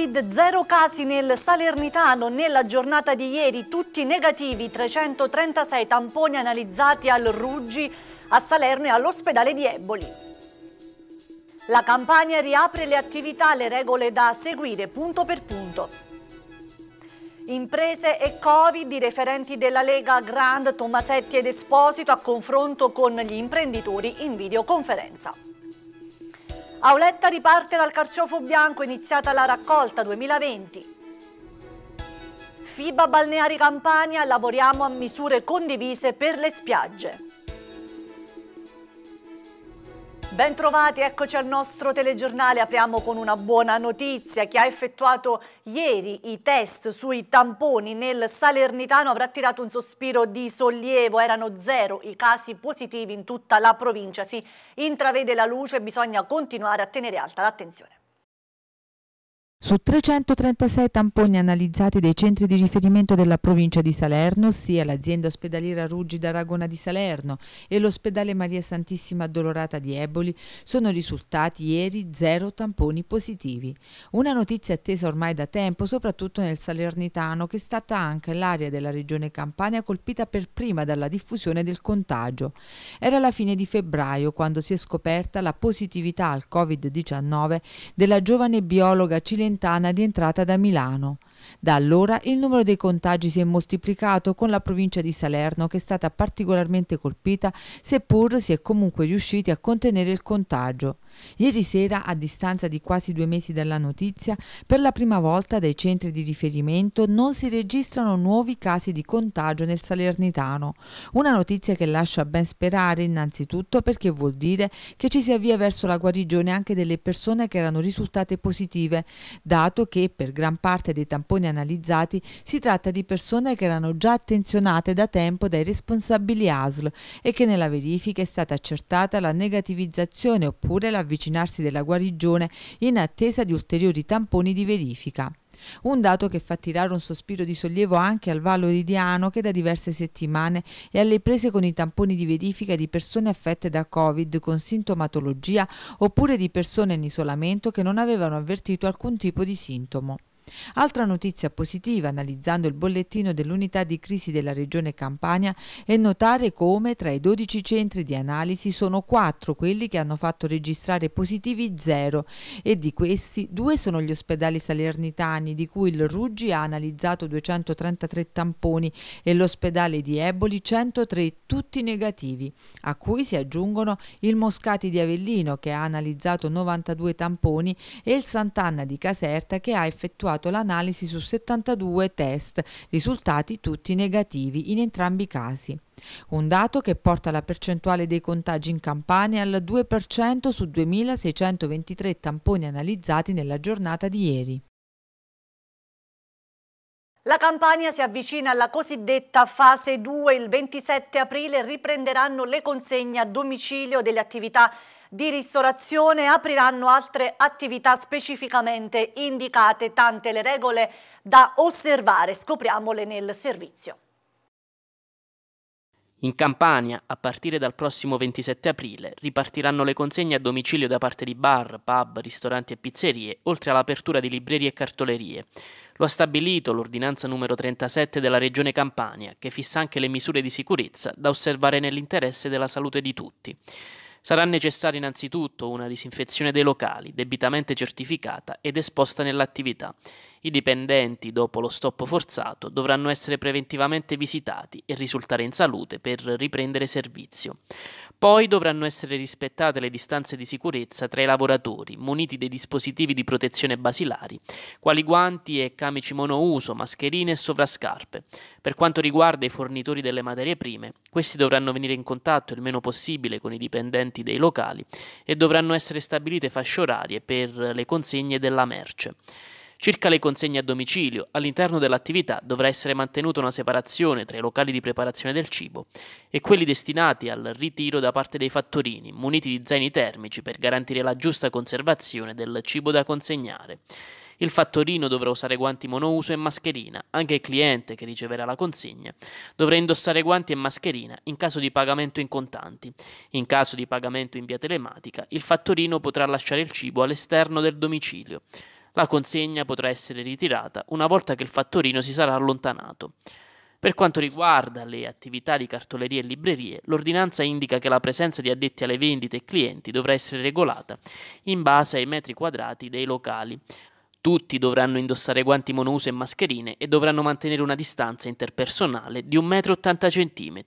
Covid, zero casi nel Salernitano nella giornata di ieri, tutti negativi, 336 tamponi analizzati al Ruggi, a Salerno e all'ospedale di Eboli. La campagna riapre le attività, le regole da seguire punto per punto. Imprese e Covid, i referenti della Lega Grand, Tomasetti ed Esposito a confronto con gli imprenditori in videoconferenza. Auletta riparte dal carciofo bianco, iniziata la raccolta 2020. FIBA Balneari Campania, lavoriamo a misure condivise per le spiagge. Bentrovati, eccoci al nostro telegiornale. Apriamo con una buona notizia. Chi ha effettuato ieri i test sui tamponi nel Salernitano avrà tirato un sospiro di sollievo. Erano zero i casi positivi in tutta la provincia. Si intravede la luce e bisogna continuare a tenere alta l'attenzione. Su 336 tamponi analizzati dai centri di riferimento della provincia di Salerno, sia l'azienda ospedaliera Ruggi d'Aragona di Salerno e l'ospedale Maria Santissima Addolorata di Eboli, sono risultati ieri zero tamponi positivi. Una notizia attesa ormai da tempo, soprattutto nel Salernitano, che è stata anche l'area della regione Campania colpita per prima dalla diffusione del contagio. Era la fine di febbraio quando si è scoperta la positività al Covid-19 della giovane biologa cilena orientana rientrata da Milano. Da allora il numero dei contagi si è moltiplicato con la provincia di Salerno che è stata particolarmente colpita seppur si è comunque riusciti a contenere il contagio. Ieri sera, a distanza di quasi due mesi dalla notizia, per la prima volta dai centri di riferimento non si registrano nuovi casi di contagio nel Salernitano. Una notizia che lascia ben sperare innanzitutto perché vuol dire che ci si avvia verso la guarigione anche delle persone che erano risultate positive, dato che per gran parte dei tamponi analizzati si tratta di persone che erano già attenzionate da tempo dai responsabili ASL e che nella verifica è stata accertata la negativizzazione oppure la avvicinarsi della guarigione in attesa di ulteriori tamponi di verifica. Un dato che fa tirare un sospiro di sollievo anche al Vallo Ridiano che da diverse settimane è alle prese con i tamponi di verifica di persone affette da Covid con sintomatologia oppure di persone in isolamento che non avevano avvertito alcun tipo di sintomo. Altra notizia positiva, analizzando il bollettino dell'unità di crisi della regione Campania, è notare come tra i 12 centri di analisi sono 4 quelli che hanno fatto registrare positivi zero e di questi due sono gli ospedali salernitani di cui il Ruggi ha analizzato 233 tamponi e l'ospedale di Eboli 103 tutti negativi, a cui si aggiungono il Moscati di Avellino che ha analizzato 92 tamponi e il Sant'Anna di Caserta che ha effettuato effettuato l'analisi su 72 test, risultati tutti negativi in entrambi i casi. Un dato che porta la percentuale dei contagi in Campania al 2% su 2.623 tamponi analizzati nella giornata di ieri. La Campania si avvicina alla cosiddetta fase 2. Il 27 aprile riprenderanno le consegne a domicilio delle attività di ristorazione apriranno altre attività specificamente indicate, tante le regole da osservare. Scopriamole nel servizio. In Campania, a partire dal prossimo 27 aprile, ripartiranno le consegne a domicilio da parte di bar, pub, ristoranti e pizzerie, oltre all'apertura di librerie e cartolerie. Lo ha stabilito l'ordinanza numero 37 della Regione Campania, che fissa anche le misure di sicurezza da osservare nell'interesse della salute di tutti. Sarà necessaria innanzitutto una disinfezione dei locali, debitamente certificata ed esposta nell'attività. I dipendenti, dopo lo stop forzato, dovranno essere preventivamente visitati e risultare in salute per riprendere servizio. Poi dovranno essere rispettate le distanze di sicurezza tra i lavoratori, muniti dei dispositivi di protezione basilari, quali guanti e camici monouso, mascherine e sovrascarpe. Per quanto riguarda i fornitori delle materie prime, questi dovranno venire in contatto il meno possibile con i dipendenti dei locali e dovranno essere stabilite fasce orarie per le consegne della merce. Circa le consegne a domicilio, all'interno dell'attività dovrà essere mantenuta una separazione tra i locali di preparazione del cibo e quelli destinati al ritiro da parte dei fattorini, muniti di zaini termici per garantire la giusta conservazione del cibo da consegnare. Il fattorino dovrà usare guanti monouso e mascherina, anche il cliente che riceverà la consegna dovrà indossare guanti e mascherina in caso di pagamento in contanti. In caso di pagamento in via telematica, il fattorino potrà lasciare il cibo all'esterno del domicilio. La consegna potrà essere ritirata una volta che il fattorino si sarà allontanato. Per quanto riguarda le attività di cartolerie e librerie, l'ordinanza indica che la presenza di addetti alle vendite e clienti dovrà essere regolata in base ai metri quadrati dei locali. Tutti dovranno indossare guanti monouso e mascherine e dovranno mantenere una distanza interpersonale di 1,80 m.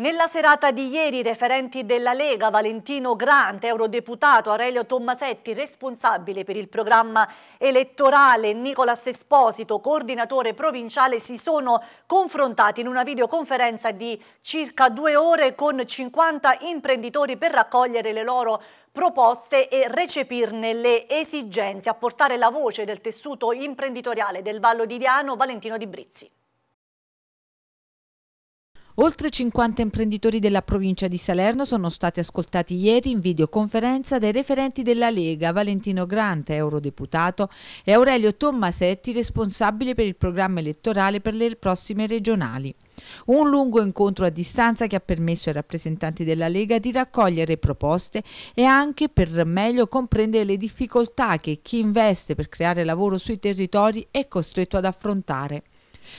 Nella serata di ieri i referenti della Lega, Valentino Grante, eurodeputato, Aurelio Tommasetti, responsabile per il programma elettorale, Nicolas Esposito, coordinatore provinciale, si sono confrontati in una videoconferenza di circa due ore con 50 imprenditori per raccogliere le loro proposte e recepirne le esigenze. A portare la voce del tessuto imprenditoriale del Vallo di Diano, Valentino Di Brizzi. Oltre 50 imprenditori della provincia di Salerno sono stati ascoltati ieri in videoconferenza dai referenti della Lega, Valentino Grante, eurodeputato, e Aurelio Tommasetti, responsabile per il programma elettorale per le prossime regionali. Un lungo incontro a distanza che ha permesso ai rappresentanti della Lega di raccogliere proposte e anche per meglio comprendere le difficoltà che chi investe per creare lavoro sui territori è costretto ad affrontare.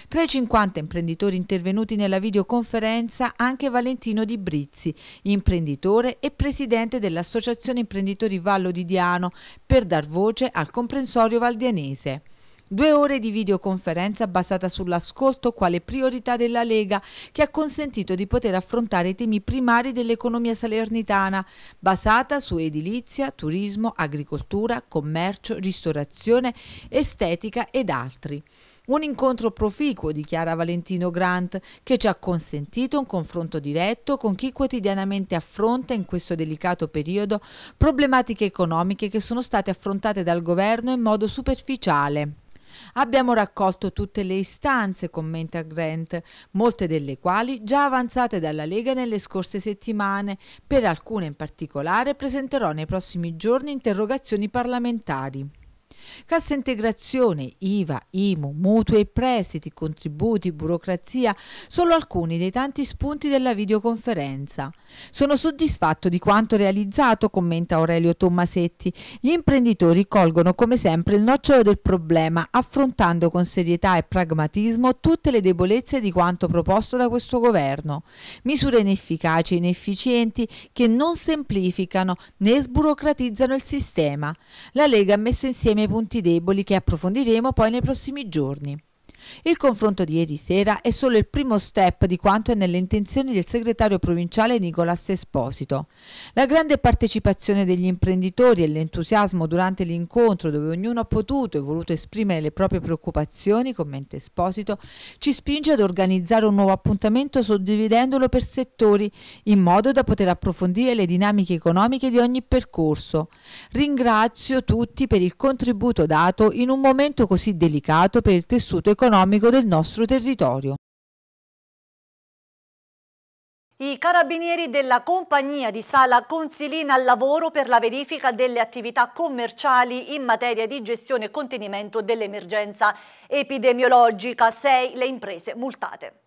Tra i 50 imprenditori intervenuti nella videoconferenza anche Valentino Di Brizzi, imprenditore e presidente dell'Associazione Imprenditori Vallo di Diano, per dar voce al comprensorio valdianese. Due ore di videoconferenza basata sull'ascolto quale priorità della Lega che ha consentito di poter affrontare i temi primari dell'economia salernitana basata su edilizia, turismo, agricoltura, commercio, ristorazione, estetica ed altri. Un incontro proficuo, dichiara Valentino Grant, che ci ha consentito un confronto diretto con chi quotidianamente affronta in questo delicato periodo problematiche economiche che sono state affrontate dal governo in modo superficiale. Abbiamo raccolto tutte le istanze, commenta Grant, molte delle quali già avanzate dalla Lega nelle scorse settimane. Per alcune in particolare presenterò nei prossimi giorni interrogazioni parlamentari. Cassa integrazione, IVA, IMU, mutui e prestiti, contributi, burocrazia, solo alcuni dei tanti spunti della videoconferenza. Sono soddisfatto di quanto realizzato, commenta Aurelio Tommasetti. Gli imprenditori colgono come sempre il nocciolo del problema, affrontando con serietà e pragmatismo tutte le debolezze di quanto proposto da questo governo. Misure inefficaci e inefficienti che non semplificano né sburocratizzano il sistema. La Lega ha messo insieme i punti deboli che approfondiremo poi nei prossimi giorni. Il confronto di ieri sera è solo il primo step di quanto è nelle intenzioni del segretario provinciale Nicolas Esposito. La grande partecipazione degli imprenditori e l'entusiasmo durante l'incontro dove ognuno ha potuto e voluto esprimere le proprie preoccupazioni, commenta Esposito, ci spinge ad organizzare un nuovo appuntamento suddividendolo per settori in modo da poter approfondire le dinamiche economiche di ogni percorso. Ringrazio tutti per il contributo dato in un momento così delicato per il tessuto economico economico del nostro territorio. I carabinieri della compagnia di Sala Consilina al lavoro per la verifica delle attività commerciali in materia di gestione e contenimento dell'emergenza epidemiologica. 6 le imprese multate.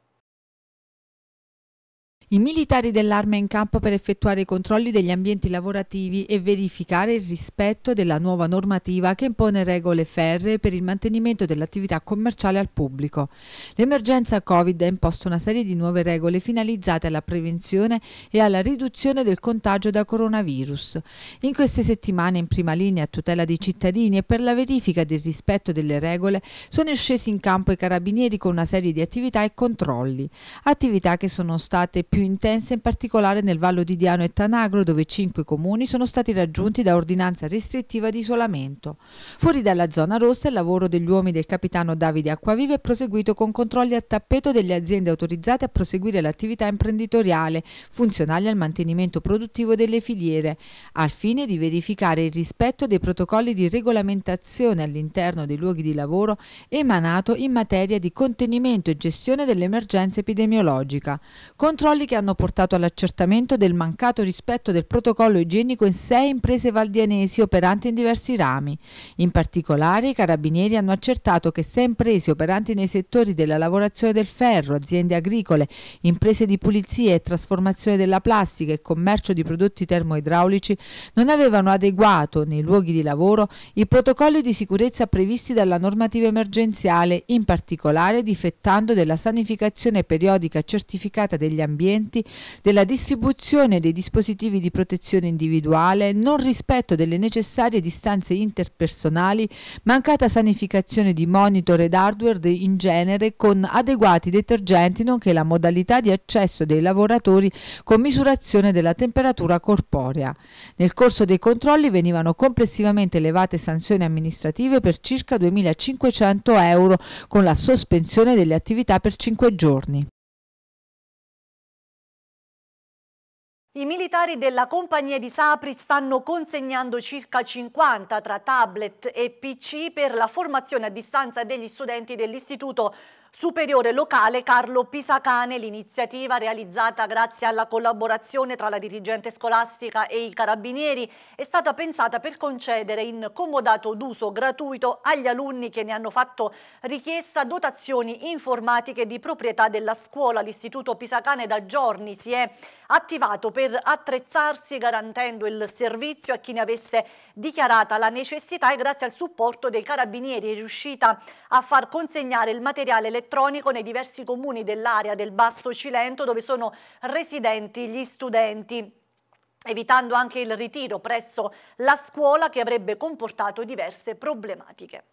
I militari dell'arma in campo per effettuare i controlli degli ambienti lavorativi e verificare il rispetto della nuova normativa che impone regole ferree per il mantenimento dell'attività commerciale al pubblico. L'emergenza Covid ha imposto una serie di nuove regole finalizzate alla prevenzione e alla riduzione del contagio da coronavirus. In queste settimane in prima linea a tutela dei cittadini e per la verifica del rispetto delle regole sono scesi in campo i carabinieri con una serie di attività e controlli, attività che sono state più intensa in particolare nel Vallo di Diano e Tanagro dove cinque comuni sono stati raggiunti da ordinanza restrittiva di isolamento. Fuori dalla zona rossa il lavoro degli uomini del capitano Davide Acquavive è proseguito con controlli a tappeto delle aziende autorizzate a proseguire l'attività imprenditoriale funzionali al mantenimento produttivo delle filiere al fine di verificare il rispetto dei protocolli di regolamentazione all'interno dei luoghi di lavoro emanato in materia di contenimento e gestione dell'emergenza epidemiologica. Controlli che che hanno portato all'accertamento del mancato rispetto del protocollo igienico in sei imprese valdianesi operanti in diversi rami. In particolare i carabinieri hanno accertato che sei imprese operanti nei settori della lavorazione del ferro, aziende agricole, imprese di pulizia e trasformazione della plastica e commercio di prodotti termoidraulici non avevano adeguato nei luoghi di lavoro i protocolli di sicurezza previsti dalla normativa emergenziale, in particolare difettando della sanificazione periodica certificata degli ambienti clienti, della distribuzione dei dispositivi di protezione individuale, non rispetto delle necessarie distanze interpersonali, mancata sanificazione di monitor ed hardware in genere con adeguati detergenti nonché la modalità di accesso dei lavoratori con misurazione della temperatura corporea. Nel corso dei controlli venivano complessivamente elevate sanzioni amministrative per circa 2.500 euro con la sospensione delle attività per 5 giorni. I militari della compagnia di Sapri stanno consegnando circa 50 tra tablet e PC per la formazione a distanza degli studenti dell'istituto superiore locale Carlo Pisacane, l'iniziativa realizzata grazie alla collaborazione tra la dirigente scolastica e i carabinieri è stata pensata per concedere in comodato d'uso gratuito agli alunni che ne hanno fatto richiesta dotazioni informatiche di proprietà della scuola. L'istituto Pisacane da giorni si è attivato per attrezzarsi garantendo il servizio a chi ne avesse dichiarata la necessità e grazie al supporto dei carabinieri è riuscita a far consegnare il materiale elettronico elettronico nei diversi comuni dell'area del Basso Cilento dove sono residenti gli studenti evitando anche il ritiro presso la scuola che avrebbe comportato diverse problematiche.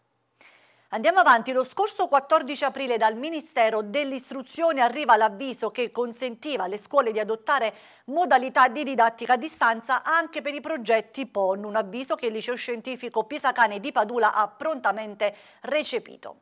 Andiamo avanti, lo scorso 14 aprile dal Ministero dell'Istruzione arriva l'avviso che consentiva alle scuole di adottare modalità di didattica a distanza anche per i progetti PON, un avviso che il liceo scientifico Pisacane di Padula ha prontamente recepito.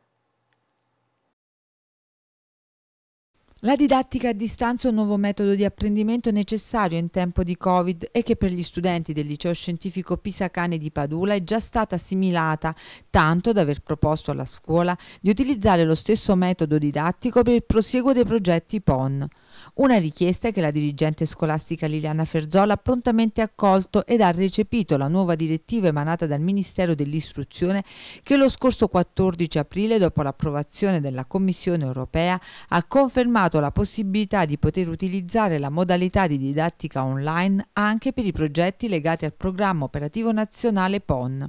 La didattica a distanza è un nuovo metodo di apprendimento necessario in tempo di Covid e che per gli studenti del liceo scientifico Pisacane di Padula è già stata assimilata, tanto da aver proposto alla scuola di utilizzare lo stesso metodo didattico per il prosieguo dei progetti PON. Una richiesta che la dirigente scolastica Liliana Ferzola ha prontamente accolto ed ha recepito la nuova direttiva emanata dal Ministero dell'Istruzione che lo scorso 14 aprile, dopo l'approvazione della Commissione europea, ha confermato la possibilità di poter utilizzare la modalità di didattica online anche per i progetti legati al programma operativo nazionale PON.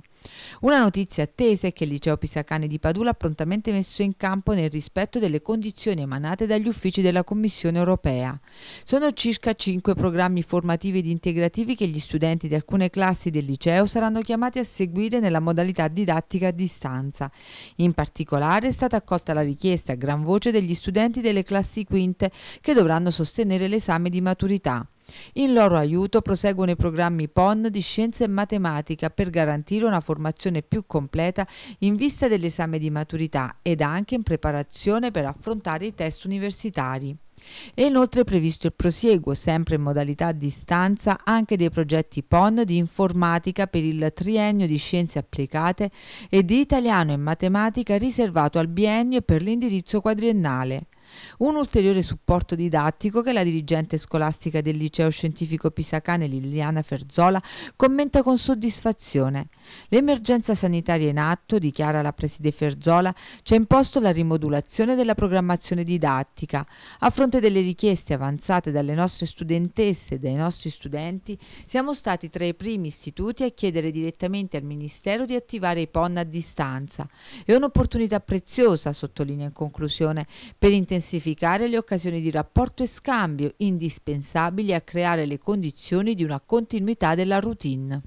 Una notizia attesa è che il liceo Pisacani di Padula ha prontamente messo in campo nel rispetto delle condizioni emanate dagli uffici della Commissione europea. Sono circa cinque programmi formativi ed integrativi che gli studenti di alcune classi del liceo saranno chiamati a seguire nella modalità didattica a distanza. In particolare è stata accolta la richiesta a gran voce degli studenti delle classi quinte che dovranno sostenere l'esame di maturità. In loro aiuto proseguono i programmi PON di scienza e matematica per garantire una formazione più completa in vista dell'esame di maturità ed anche in preparazione per affrontare i test universitari. È inoltre previsto il prosieguo, sempre in modalità a distanza, anche dei progetti PON di informatica per il triennio di scienze applicate e di italiano e matematica riservato al biennio e per l'indirizzo quadriennale. Un ulteriore supporto didattico che la dirigente scolastica del liceo scientifico pisacane Liliana Ferzola commenta con soddisfazione. L'emergenza sanitaria in atto, dichiara la preside Ferzola, ci ha imposto la rimodulazione della programmazione didattica. A fronte delle richieste avanzate dalle nostre studentesse e dai nostri studenti, siamo stati tra i primi istituti a chiedere direttamente al Ministero di attivare i PON a distanza. È un'opportunità preziosa, sottolinea in conclusione, per intensificare intensificare le occasioni di rapporto e scambio indispensabili a creare le condizioni di una continuità della routine.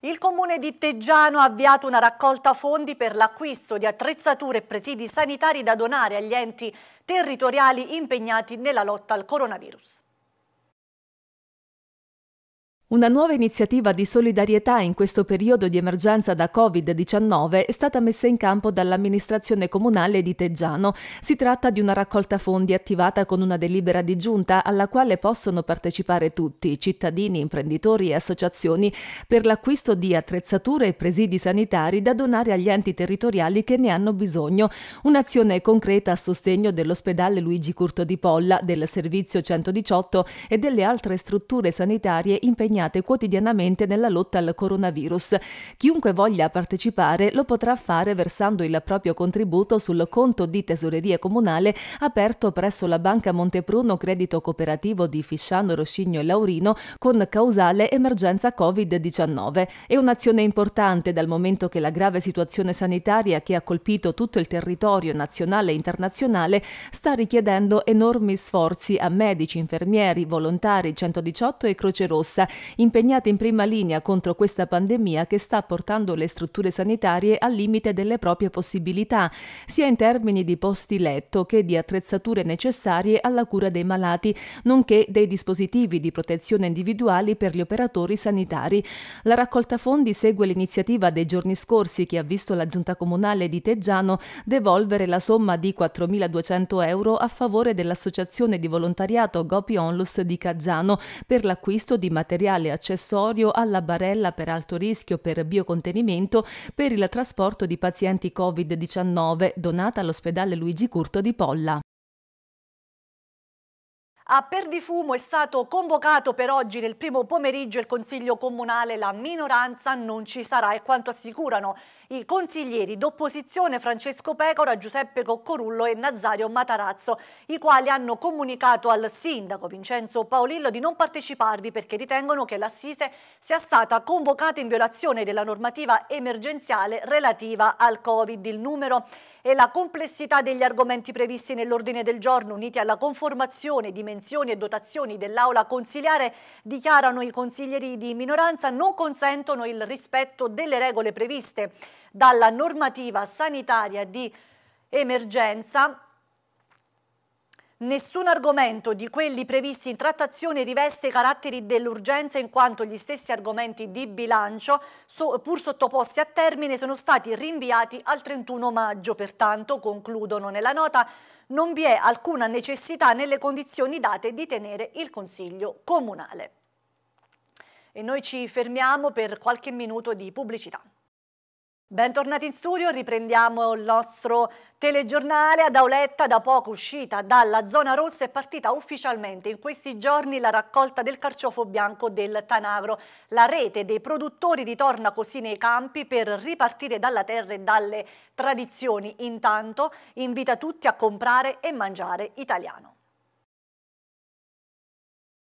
Il comune di Teggiano ha avviato una raccolta fondi per l'acquisto di attrezzature e presidi sanitari da donare agli enti territoriali impegnati nella lotta al coronavirus. Una nuova iniziativa di solidarietà in questo periodo di emergenza da Covid-19 è stata messa in campo dall'amministrazione comunale di Teggiano. Si tratta di una raccolta fondi attivata con una delibera di giunta alla quale possono partecipare tutti, cittadini, imprenditori e associazioni, per l'acquisto di attrezzature e presidi sanitari da donare agli enti territoriali che ne hanno bisogno. Un'azione concreta a sostegno dell'ospedale Luigi Curto di Polla, del servizio 118 e delle altre strutture sanitarie impegnate impegnate quotidianamente nella lotta al coronavirus. Chiunque voglia partecipare lo potrà fare versando il proprio contributo sul conto di tesoreria comunale aperto presso la Banca Montepruno Credito Cooperativo di Fisciano, Roscigno e Laurino con causale emergenza Covid-19. È un'azione importante dal momento che la grave situazione sanitaria che ha colpito tutto il territorio nazionale e internazionale sta richiedendo enormi sforzi a medici, infermieri, volontari, 118 e Croce Rossa impegnate in prima linea contro questa pandemia che sta portando le strutture sanitarie al limite delle proprie possibilità, sia in termini di posti letto che di attrezzature necessarie alla cura dei malati, nonché dei dispositivi di protezione individuali per gli operatori sanitari. La raccolta fondi segue l'iniziativa dei giorni scorsi che ha visto la Giunta Comunale di Teggiano devolvere la somma di 4.200 euro a favore dell'associazione di volontariato Gopi Onlus di Caggiano per l'acquisto di materiali materiale accessorio alla barella per alto rischio per biocontenimento per il trasporto di pazienti Covid-19 donata all'ospedale Luigi Curto di Polla. A Perdifumo è stato convocato per oggi nel primo pomeriggio il Consiglio Comunale, la minoranza non ci sarà, è quanto assicurano i consiglieri d'opposizione Francesco Pecora, Giuseppe Coccorullo e Nazario Matarazzo, i quali hanno comunicato al sindaco Vincenzo Paolillo di non parteciparvi perché ritengono che l'assise sia stata convocata in violazione della normativa emergenziale relativa al Covid. Il numero e la complessità degli argomenti previsti nell'ordine del giorno uniti alla conformazione di dimensioni e dotazioni dell'aula consiliare, dichiarano i consiglieri di minoranza, non consentono il rispetto delle regole previste dalla normativa sanitaria di emergenza Nessun argomento di quelli previsti in trattazione riveste i caratteri dell'urgenza in quanto gli stessi argomenti di bilancio, pur sottoposti a termine, sono stati rinviati al 31 maggio. Pertanto, concludono nella nota, non vi è alcuna necessità nelle condizioni date di tenere il Consiglio Comunale. E noi ci fermiamo per qualche minuto di pubblicità. Bentornati in studio, riprendiamo il nostro telegiornale ad Auletta, da poco uscita dalla zona rossa è partita ufficialmente in questi giorni la raccolta del carciofo bianco del Tanagro, la rete dei produttori ritorna così nei campi per ripartire dalla terra e dalle tradizioni, intanto invita tutti a comprare e mangiare italiano.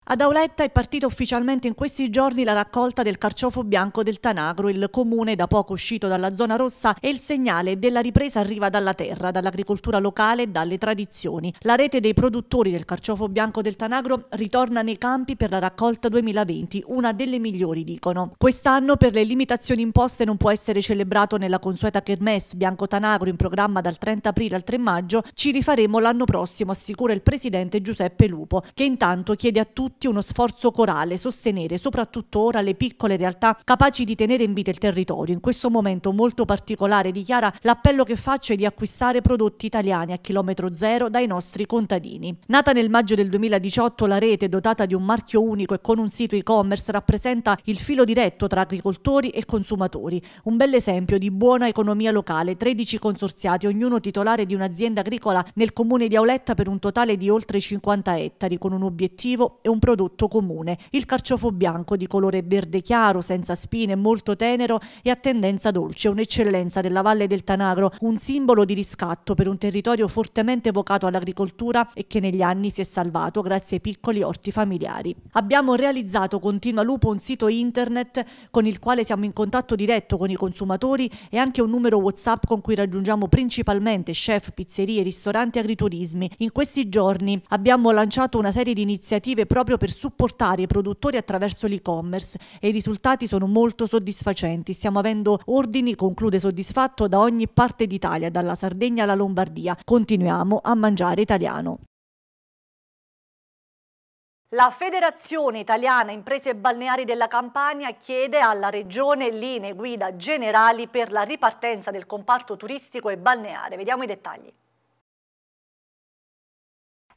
Ad Auletta è partita ufficialmente in questi giorni la raccolta del carciofo bianco del Tanagro, il comune da poco uscito dalla zona rossa e il segnale della ripresa arriva dalla terra, dall'agricoltura locale e dalle tradizioni. La rete dei produttori del carciofo bianco del Tanagro ritorna nei campi per la raccolta 2020, una delle migliori dicono. Quest'anno per le limitazioni imposte non può essere celebrato nella consueta Kermesse Bianco Tanagro in programma dal 30 aprile al 3 maggio, ci rifaremo l'anno prossimo, assicura il presidente Giuseppe Lupo, che intanto chiede a tutti tutti uno sforzo corale, sostenere soprattutto ora le piccole realtà capaci di tenere in vita il territorio. In questo momento molto particolare, dichiara, l'appello che faccio è di acquistare prodotti italiani a chilometro zero dai nostri contadini. Nata nel maggio del 2018, la rete, dotata di un marchio unico e con un sito e-commerce, rappresenta il filo diretto tra agricoltori e consumatori. Un bel esempio di buona economia locale, 13 consorziati, ognuno titolare di un'azienda agricola nel comune di Auletta per un totale di oltre 50 ettari, con un obiettivo e un prodotto comune, il carciofo bianco di colore verde chiaro, senza spine, molto tenero e a tendenza dolce, un'eccellenza della Valle del Tanagro, un simbolo di riscatto per un territorio fortemente vocato all'agricoltura e che negli anni si è salvato grazie ai piccoli orti familiari. Abbiamo realizzato, continua Lupo, un sito internet con il quale siamo in contatto diretto con i consumatori e anche un numero WhatsApp con cui raggiungiamo principalmente chef, pizzerie, ristoranti e agriturismi. In questi giorni abbiamo lanciato una serie di iniziative proprio proprio per supportare i produttori attraverso l'e-commerce e i risultati sono molto soddisfacenti. Stiamo avendo ordini, conclude soddisfatto, da ogni parte d'Italia, dalla Sardegna alla Lombardia. Continuiamo a mangiare italiano. La Federazione Italiana Imprese Balneari della Campania chiede alla Regione linee guida generali per la ripartenza del comparto turistico e balneare. Vediamo i dettagli.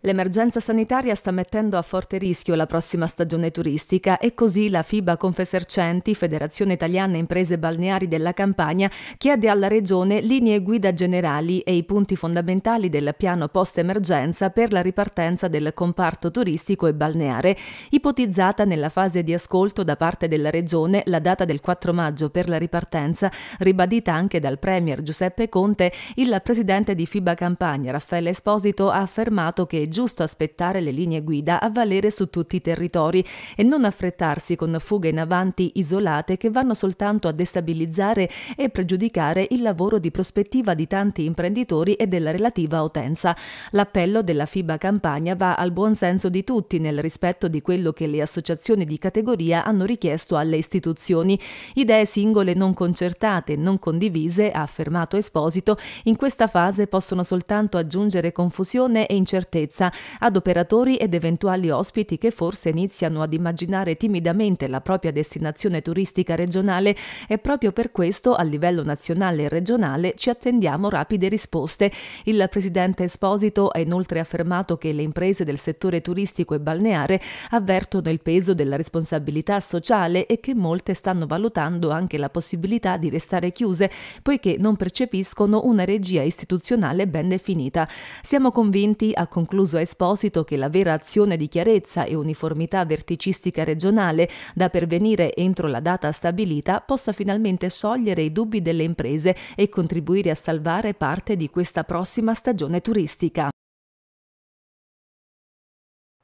L'emergenza sanitaria sta mettendo a forte rischio la prossima stagione turistica e così la FIBA Confesercenti, Federazione Italiana Imprese Balneari della Campania, chiede alla Regione linee guida generali e i punti fondamentali del piano post-emergenza per la ripartenza del comparto turistico e balneare, ipotizzata nella fase di ascolto da parte della Regione la data del 4 maggio per la ripartenza, ribadita anche dal Premier Giuseppe Conte, il presidente di FIBA Campania Raffaele Esposito ha affermato che giusto aspettare le linee guida a valere su tutti i territori e non affrettarsi con fughe in avanti isolate che vanno soltanto a destabilizzare e pregiudicare il lavoro di prospettiva di tanti imprenditori e della relativa utenza. L'appello della FIBA Campania va al buon senso di tutti nel rispetto di quello che le associazioni di categoria hanno richiesto alle istituzioni. Idee singole non concertate, non condivise, ha affermato Esposito, in questa fase possono soltanto aggiungere confusione e incertezza sicurezza ad operatori ed eventuali ospiti che forse iniziano ad immaginare timidamente la propria destinazione turistica regionale e proprio per questo a livello nazionale e regionale ci attendiamo rapide risposte. Il presidente Esposito ha inoltre affermato che le imprese del settore turistico e balneare avvertono il peso della responsabilità sociale e che molte stanno valutando anche la possibilità di restare chiuse poiché non percepiscono una regia istituzionale ben definita. Siamo convinti, ha concluso concluso Esposito che la vera azione di chiarezza e uniformità verticistica regionale da pervenire entro la data stabilita possa finalmente sciogliere i dubbi delle imprese e contribuire a salvare parte di questa prossima stagione turistica.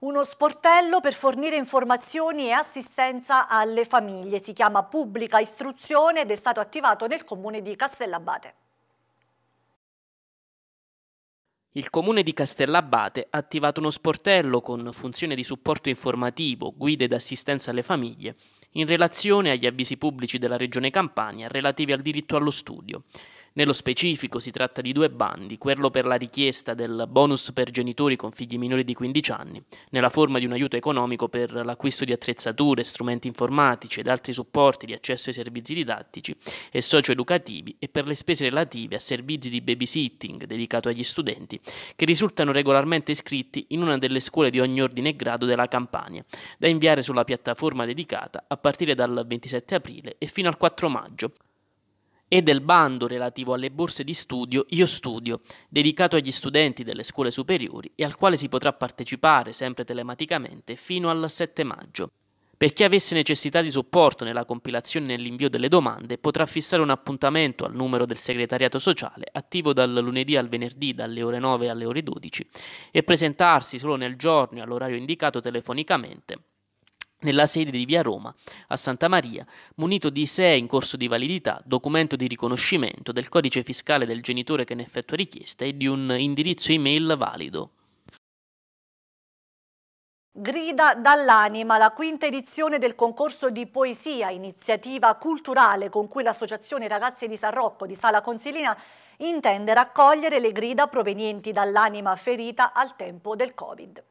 Uno sportello per fornire informazioni e assistenza alle famiglie. Si chiama Pubblica Istruzione ed è stato attivato nel comune di Castellabate. Il comune di Castellabate ha attivato uno sportello con funzione di supporto informativo, guide ed assistenza alle famiglie in relazione agli avvisi pubblici della Regione Campania relativi al diritto allo studio nello specifico si tratta di due bandi, quello per la richiesta del bonus per genitori con figli minori di 15 anni, nella forma di un aiuto economico per l'acquisto di attrezzature, strumenti informatici ed altri supporti di accesso ai servizi didattici e socioeducativi e per le spese relative a servizi di babysitting dedicato agli studenti che risultano regolarmente iscritti in una delle scuole di ogni ordine e grado della Campania, da inviare sulla piattaforma dedicata a partire dal 27 aprile e fino al 4 maggio e del bando relativo alle borse di studio Io Studio, dedicato agli studenti delle scuole superiori e al quale si potrà partecipare sempre telematicamente fino al 7 maggio. Per chi avesse necessità di supporto nella compilazione e nell'invio delle domande potrà fissare un appuntamento al numero del segretariato sociale attivo dal lunedì al venerdì dalle ore 9 alle ore 12 e presentarsi solo nel giorno e all'orario indicato telefonicamente nella sede di Via Roma a Santa Maria, munito di sé in corso di validità, documento di riconoscimento del codice fiscale del genitore che ne effettua richiesta e di un indirizzo email valido. Grida dall'anima, la quinta edizione del concorso di poesia, iniziativa culturale con cui l'Associazione Ragazzi di San Rocco di Sala Consilina intende raccogliere le grida provenienti dall'anima ferita al tempo del Covid.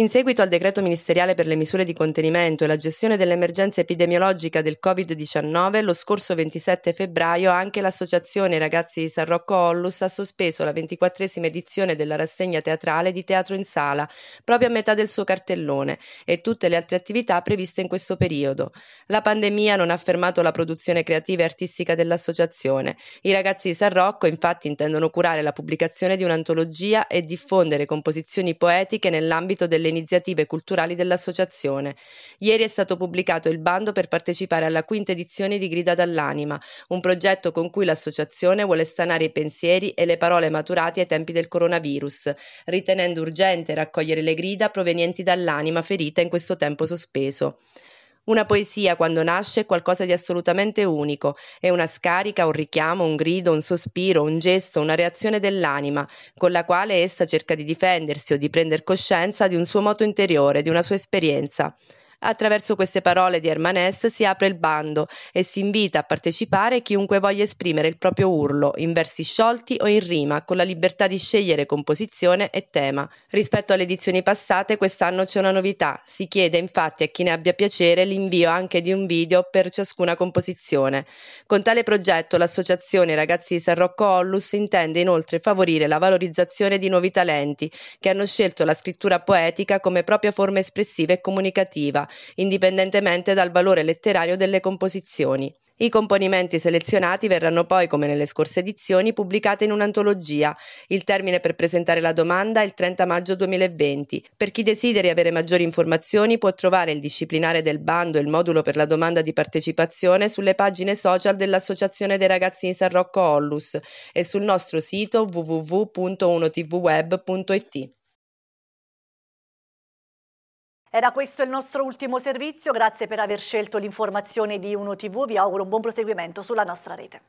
In seguito al decreto ministeriale per le misure di contenimento e la gestione dell'emergenza epidemiologica del Covid-19, lo scorso 27 febbraio anche l'Associazione Ragazzi di San Rocco Ollus ha sospeso la 24esima edizione della rassegna teatrale di teatro in sala, proprio a metà del suo cartellone, e tutte le altre attività previste in questo periodo. La pandemia non ha fermato la produzione creativa e artistica dell'associazione. I ragazzi di San Rocco infatti intendono curare la pubblicazione di un'antologia e diffondere composizioni poetiche nell'ambito delle delle iniziative culturali dell'associazione. Ieri è stato pubblicato il bando per partecipare alla quinta edizione di Grida dall'Anima, un progetto con cui l'associazione vuole stanare i pensieri e le parole maturati ai tempi del coronavirus, ritenendo urgente raccogliere le grida provenienti dall'anima ferita in questo tempo sospeso. Una poesia, quando nasce, è qualcosa di assolutamente unico, è una scarica, un richiamo, un grido, un sospiro, un gesto, una reazione dell'anima, con la quale essa cerca di difendersi o di prendere coscienza di un suo moto interiore, di una sua esperienza. Attraverso queste parole di Hermanès si apre il bando e si invita a partecipare chiunque voglia esprimere il proprio urlo, in versi sciolti o in rima, con la libertà di scegliere composizione e tema. Rispetto alle edizioni passate, quest'anno c'è una novità. Si chiede infatti a chi ne abbia piacere l'invio anche di un video per ciascuna composizione. Con tale progetto l'associazione Ragazzi di San Rocco Ollus intende inoltre favorire la valorizzazione di nuovi talenti che hanno scelto la scrittura poetica come propria forma espressiva e comunicativa indipendentemente dal valore letterario delle composizioni. I componimenti selezionati verranno poi, come nelle scorse edizioni, pubblicati in un'antologia. Il termine per presentare la domanda è il 30 maggio 2020. Per chi desideri avere maggiori informazioni può trovare il disciplinare del bando e il modulo per la domanda di partecipazione sulle pagine social dell'Associazione dei ragazzi in San Rocco Ollus e sul nostro sito www.1tvweb.it. Era questo il nostro ultimo servizio, grazie per aver scelto l'informazione di TV, vi auguro un buon proseguimento sulla nostra rete.